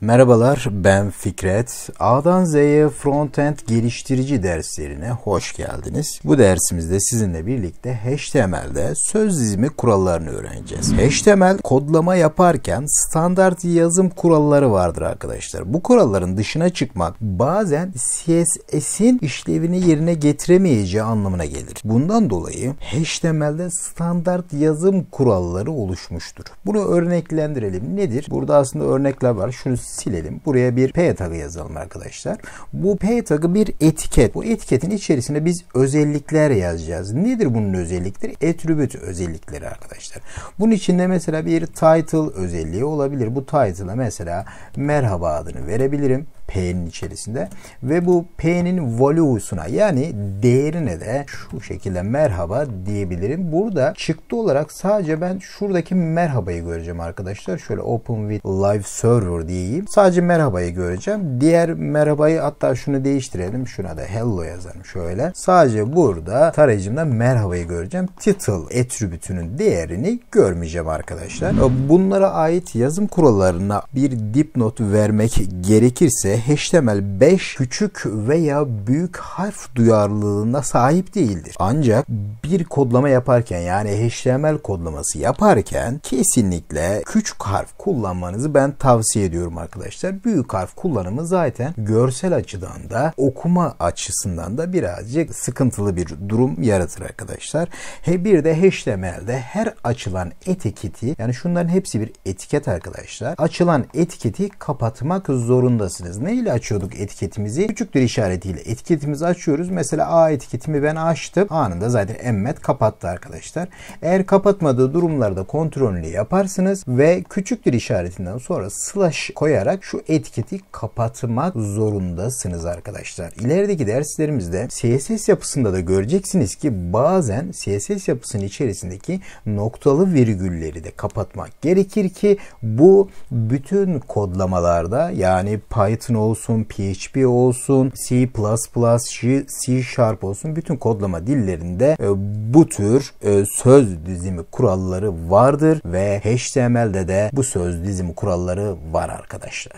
Merhabalar ben Fikret. A'dan Z'ye frontend geliştirici derslerine hoş geldiniz. Bu dersimizde sizinle birlikte HTML'de söz dizimi kurallarını öğreneceğiz. HTML kodlama yaparken standart yazım kuralları vardır arkadaşlar. Bu kuralların dışına çıkmak bazen CSS'in işlevini yerine getiremeyeceği anlamına gelir. Bundan dolayı HTML'de standart yazım kuralları oluşmuştur. Bunu örneklendirelim. Nedir? Burada aslında örnekler var. Şunu silelim. Buraya bir P tagı yazalım arkadaşlar. Bu P tagı bir etiket. Bu etiketin içerisine biz özellikler yazacağız. Nedir bunun özellikleri? Etribüt özellikleri arkadaşlar. Bunun içinde mesela bir title özelliği olabilir. Bu title'a mesela merhaba adını verebilirim. P'nin içerisinde ve bu P'nin value'suna yani değerine de şu şekilde merhaba diyebilirim. Burada çıktı olarak sadece ben şuradaki merhabayı göreceğim arkadaşlar. Şöyle open with live server diyeyim. Sadece merhabayı göreceğim. Diğer merhabayı hatta şunu değiştirelim. Şuna da hello yazarım şöyle. Sadece burada tarayıcımda merhabayı göreceğim. Title attribute'ünün değerini görmeyeceğim arkadaşlar. Bunlara ait yazım kurallarına bir dipnot vermek gerekirse HTML5 küçük veya büyük harf duyarlılığına sahip değildir. Ancak bir kodlama yaparken yani HTML kodlaması yaparken kesinlikle küçük harf kullanmanızı ben tavsiye ediyorum arkadaşlar. Büyük harf kullanımı zaten görsel açıdan da okuma açısından da birazcık sıkıntılı bir durum yaratır arkadaşlar. He bir de HTML'de her açılan etiketi yani şunların hepsi bir etiket arkadaşlar. Açılan etiketi kapatmak zorundasınız. Ne ne ile açıyorduk etiketimizi? Küçüktür işaretiyle etiketimizi açıyoruz. Mesela A etiketimi ben açtım. Anında zaten emmet kapattı arkadaşlar. Eğer kapatmadığı durumlarda kontrolünü yaparsınız ve küçüktür işaretinden sonra slash koyarak şu etiketi kapatmak zorundasınız arkadaşlar. İlerideki derslerimizde CSS yapısında da göreceksiniz ki bazen CSS yapısının içerisindeki noktalı virgülleri de kapatmak gerekir ki bu bütün kodlamalarda yani Python olsun, PHP olsun, C++, C, Sharp olsun bütün kodlama dillerinde e, bu tür e, söz dizimi kuralları vardır ve HTML'de de bu söz dizimi kuralları var arkadaşlar.